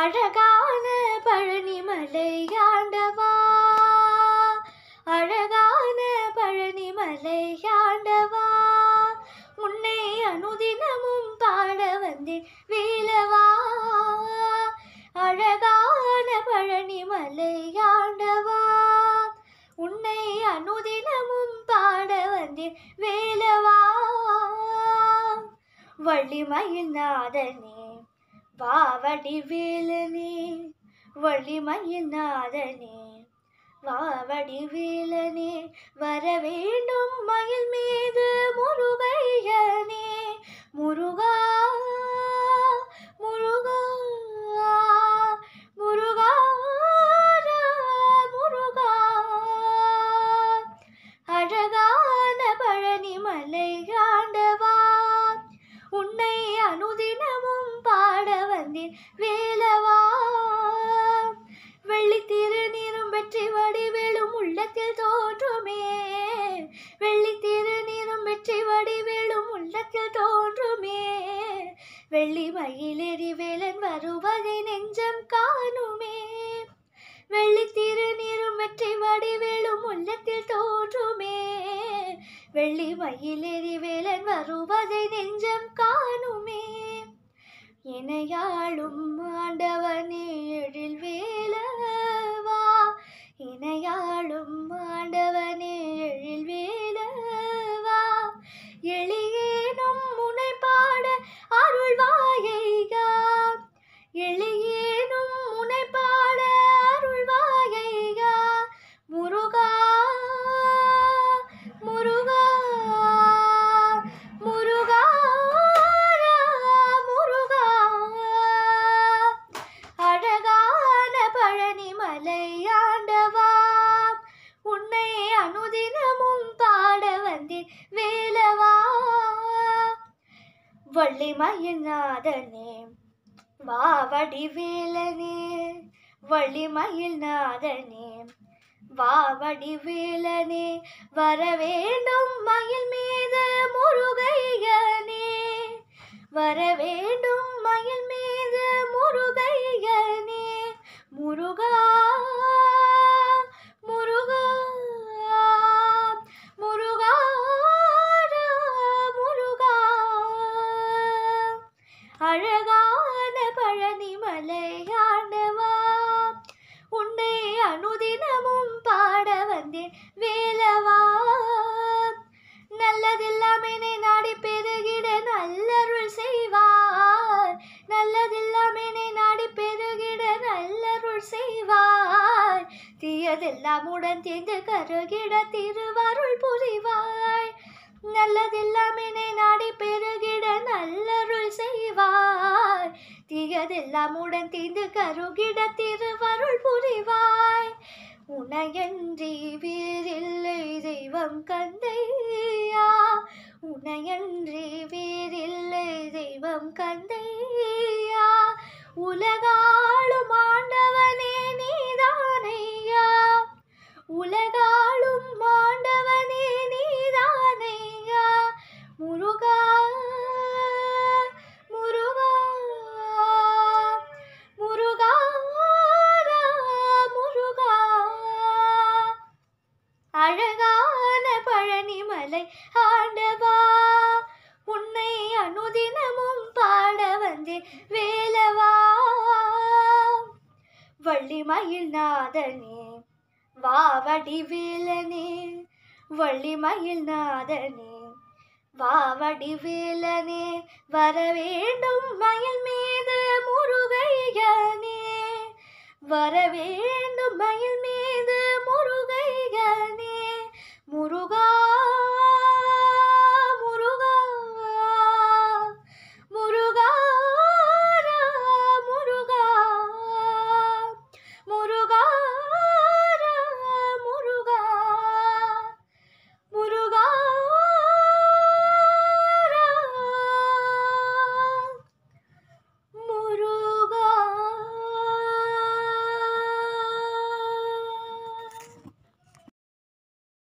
அழகான பழனி மலை மலையாண்டவா அழகான பழனி மலை மலையாண்டவா உன்னை அனுதினமும் பாட வந்தேன் வேலவா அழகான பழனி மலை மலையாண்டவா உன்னை அனுதினமும் பாட வந்தேன் வேலவா வள்ளிமயில் நாதனே வாவடி வேலனே வள்ளிமயில்நாதனே வாவடி வேலு நீ வர வேண்டும் மயில் மீது முருகையனே முருகா வெற்றி வடிவேலும் உள்ளத்தில் தோன்றுமே வெள்ளி திருநீரும் வெற்றி வடிவேலும் உள்ளத்தில் தோன்றுமே வெள்ளி மயிலெறி வேலன் வருவதை நெஞ்சம் காணுமே வெள்ளி திருநீரும் வெற்றி வடிவேலும் உள்ளத்தில் தோன்றுமே வெள்ளி மயிலெறி வேலன் வருவதை நெஞ்சம் காணுமே இணையாளும் ஆண்டவனே வள்ளி மயில்நாதனே வாவடி வேலனே வள்ளி மயில்நாதனே வாவடி வேலனே வரவேண்டும் மயில் அழகான பழனி மலையாண்டவா உன்னை அனுதினமும் பாட வந்தேன் வேலவா நல்லதெல்லாம் என்னை நாடி பெருகிட நல்லருள் செய்வார் நல்லதெல்லாம் என்னை நாடி பெருகிட நல்லருள் செய்வார் தீயதெல்லாம் உடன் தேர்ந்து கருகிட திருவாருள் புரிவாய் நல்லதெல்லாம் என்னை கண்டதெல்லாம் உடன் தீர்ந்து கருகிட வருள் புரிவாய் உனையன்றி வீரில்லை தெய்வம் கந்தையா உனையன்றி வீரில்லை தெய்வம் கந்தையா உலகாளும் ஆண்டவனே நீதானையா உலகா ஆண்டவா உன்னை அனுதினமும் பாட வந்தேன் வேலவா வள்ளிமயில் நாதனே வாவடி வேலனே வள்ளிமயில் நாதனே வாவடி வேலனே வரவேண்டும் மயில் மீது முருகையனே வரவேண்டும் மயில் மீது